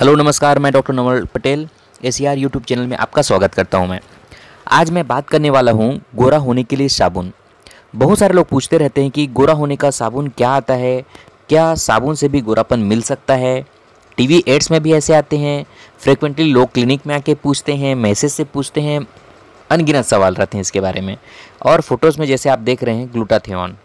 hello नमस्कार मैं doctor Naval Patel A C R YouTube channel में आपका स्वागत करता हूं मैं आज मैं बात करने वाला हूं गोरा होने के लिए साबुन बहुत सारे लोग पूछते रहते हैं कि गोरा होने का साबुन क्या आता है क्या साबुन से भी गोरापन मिल सकता है टीवी एड्स में भी ऐसे आते हैं फ्रिक्वेंटली लोग क्लिनिक में आके पूछते हैं मैसेज से पूछते हैं अनगिनत सवाल रहते हैं इसके बारे में और फोटोज़ में जैसे आप देख रहे हैं ग्लूटाथियन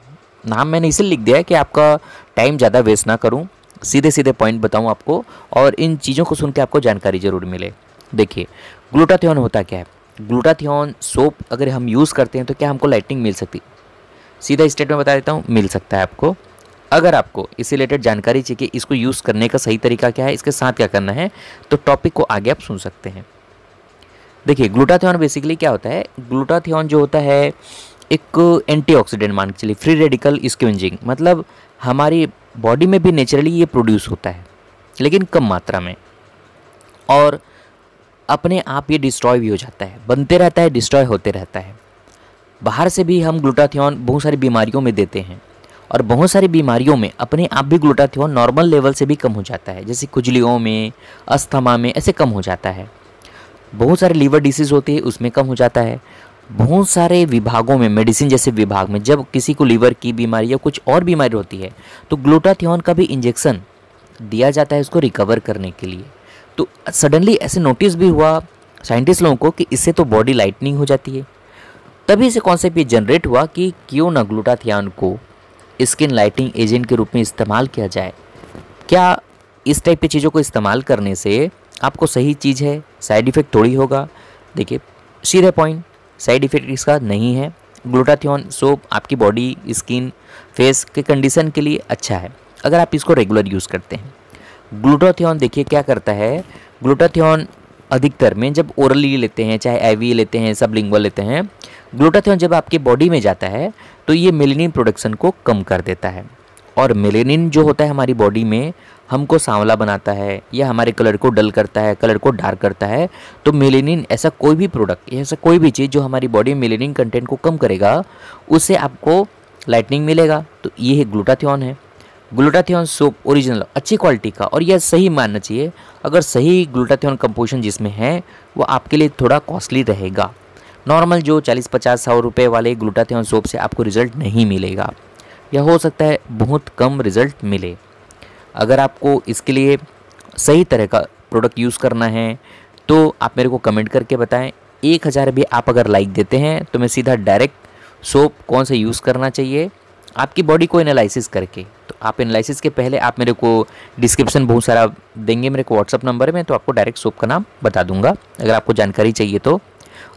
नाम मैंने इसे लिख दिया है कि आपका टाइम ज़्यादा वेस्ट ना करूँ सीधे सीधे पॉइंट बताऊँ आपको और इन चीज़ों को सुन के आपको जानकारी ज़रूर मिले देखिए ग्लूटाथियन होता क्या है ग्लूटाथियन सोप अगर हम यूज़ करते हैं तो क्या हमको लाइटनिंग मिल सकती सीधा स्टेट में बता देता हूँ मिल सकता है आपको अगर आपको इससे रिलेटेड जानकारी चाहिए कि इसको यूज़ करने का सही तरीका क्या है इसके साथ क्या करना है तो टॉपिक को आगे आप सुन सकते हैं देखिए ग्लूटाथियन बेसिकली क्या होता है ग्लूटाथियन जो होता है एक एंटीऑक्सीडेंट मान के चलिए फ्री रेडिकल स्क्विंजिंग मतलब हमारी बॉडी में भी नेचुरली ये प्रोड्यूस होता है लेकिन कम मात्रा में और अपने आप ये डिस्ट्रॉय भी हो जाता है बनते रहता है डिस्ट्रॉय होते रहता है बाहर से भी हम ग्लूटाथियन बहुत सारी बीमारियों में देते हैं और बहुत सारी बीमारियों में अपने आप भी ग्लूटाथियन नॉर्मल लेवल से भी कम हो जाता है जैसे खुजलियों में अस्थमा में ऐसे कम हो जाता है बहुत सारे लीवर डिसीज़ होती है उसमें कम हो जाता है बहुत सारे विभागों में मेडिसिन जैसे विभाग में जब किसी को लीवर की बीमारी या कुछ और बीमारी होती है तो ग्लूटाथियन का भी इंजेक्शन दिया जाता है उसको रिकवर करने के लिए तो सडनली ऐसे नोटिस भी हुआ साइंटिस्ट लोगों को कि इससे तो बॉडी लाइटनिंग हो जाती है तभी से कॉन्सेप्ट ये जनरेट हुआ कि क्यों ना ग्लूटाथियान को स्किन लाइटिंग एजेंट के रूप में इस्तेमाल किया जाए क्या इस टाइप की चीज़ों को इस्तेमाल करने से आपको सही चीज़ है साइड इफ़ेक्ट थोड़ी होगा देखिए सीधे पॉइंट साइड इफेक्ट इसका नहीं है ग्लूटाथियोन सोप आपकी बॉडी स्किन फेस के कंडीशन के लिए अच्छा है अगर आप इसको रेगुलर यूज़ करते हैं ग्लूटाथियोन देखिए क्या करता है ग्लूटाथियोन अधिकतर में जब ओरली लेते हैं चाहे आई लेते हैं सब लिंगल लेते हैं ग्लूटाथियोन जब आपके बॉडी में जाता है तो ये मेलिनिन प्रोडक्शन को कम कर देता है और मेलेनिन जो होता है हमारी बॉडी में हमको सांवला बनाता है या हमारे कलर को डल करता है कलर को डार्क करता है तो मेलेनिन ऐसा कोई भी प्रोडक्ट ऐसा कोई भी चीज़ जो हमारी बॉडी में मेलेनिन कंटेंट को कम करेगा उससे आपको लाइटनिंग मिलेगा तो ये है ग्लूटाथियन है ग्लूटाथियन सोप ओरिजिनल अच्छी क्वालिटी का और यह सही मानना चाहिए अगर सही ग्लूटाथियन कंपोजिशन जिसमें है वो आपके लिए थोड़ा कॉस्टली रहेगा नॉर्मल जो चालीस पचास सौ रुपये वाले ग्लूटाथियन सोप से आपको रिज़ल्ट नहीं मिलेगा या हो सकता है बहुत कम रिज़ल्ट मिले अगर आपको इसके लिए सही तरह का प्रोडक्ट यूज़ करना है तो आप मेरे को कमेंट करके बताएं एक हज़ार भी आप अगर लाइक देते हैं तो मैं सीधा डायरेक्ट सोप कौन सा यूज़ करना चाहिए आपकी बॉडी को एनालिसिस करके तो आप एनालिसिस के पहले आप मेरे को डिस्क्रिप्शन बहुत सारा देंगे मेरे को व्हाट्सअप नंबर में तो आपको डायरेक्ट सोप का नाम बता दूंगा अगर आपको जानकारी चाहिए तो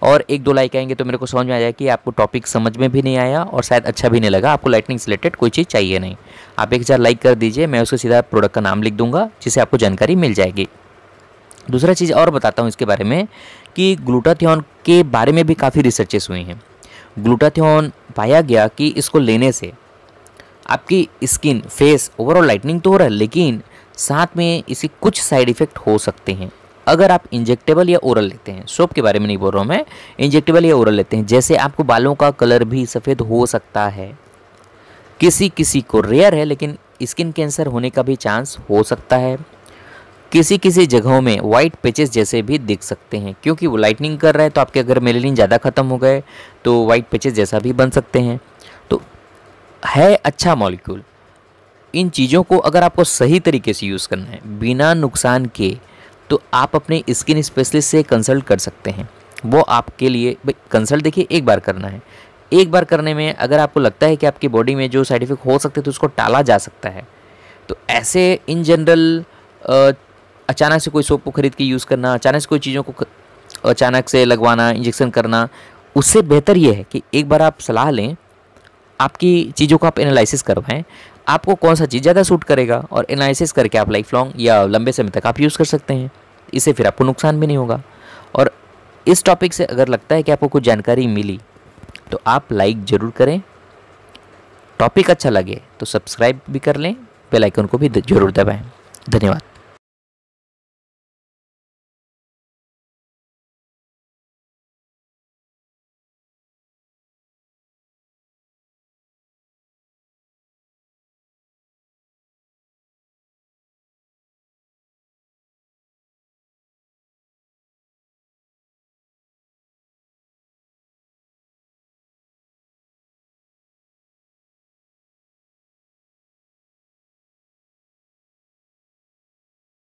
और एक दो लाइक आएंगे तो मेरे को समझ में आ जाए कि आपको टॉपिक समझ में भी नहीं आया और शायद अच्छा भी नहीं लगा आपको लाइटनिंग से रिलेटेड कोई चीज़ चाहिए नहीं आप एक हज़ार लाइक कर दीजिए मैं उसके सीधा प्रोडक्ट का नाम लिख दूंगा जिससे आपको जानकारी मिल जाएगी दूसरा चीज़ और बताता हूँ इसके बारे में कि ग्लूटाथियन के बारे में भी काफ़ी रिसर्चेस हुई हैं ग्लूटाथियन पाया गया कि इसको लेने से आपकी स्किन फेस ओवरऑल लाइटनिंग तो हो रहा है लेकिन साथ में इसके कुछ साइड इफ़ेक्ट हो सकते हैं अगर आप इंजेक्टेबल या ओरल लेते हैं सोप के बारे में नहीं बोल रहा हूँ मैं इंजेक्टेबल या ओरल लेते हैं जैसे आपको बालों का कलर भी सफ़ेद हो सकता है किसी किसी को रेयर है लेकिन स्किन कैंसर होने का भी चांस हो सकता है किसी किसी जगहों में वाइट पेचेस जैसे भी दिख सकते हैं क्योंकि वो लाइटनिंग कर रहा है तो आपके अगर मेलेनिन ज़्यादा ख़त्म हो गए तो वाइट पेचेस जैसा भी बन सकते हैं तो है अच्छा मॉलिक्यूल इन चीज़ों को अगर आपको सही तरीके से यूज़ करना है बिना नुकसान के तो आप अपने स्किन स्पेशलिस्ट से कंसल्ट कर सकते हैं वो आपके लिए कंसल्ट देखिए एक बार करना है एक बार करने में अगर आपको लगता है कि आपकी बॉडी में जो साइड इफेक्ट हो सकते हैं तो उसको टाला जा सकता है तो ऐसे इन जनरल अचानक से कोई सोप को खरीद के यूज़ करना अचानक से कोई चीज़ों को अचानक से लगवाना इंजेक्शन करना उससे बेहतर ये है कि एक बार आप सलाह लें आपकी चीज़ों को आप एनालिसिस करवाएं आपको कौन सा चीज़ ज़्यादा सूट करेगा और एनालिसिस करके आप लाइफ लॉन्ग या लंबे समय तक आप यूज़ कर सकते हैं इससे फिर आपको नुकसान भी नहीं होगा और इस टॉपिक से अगर लगता है कि आपको कुछ जानकारी मिली तो आप लाइक ज़रूर करें टॉपिक अच्छा लगे तो सब्सक्राइब भी कर लें बेल आइकन को भी जरूर दबाएं धन्यवाद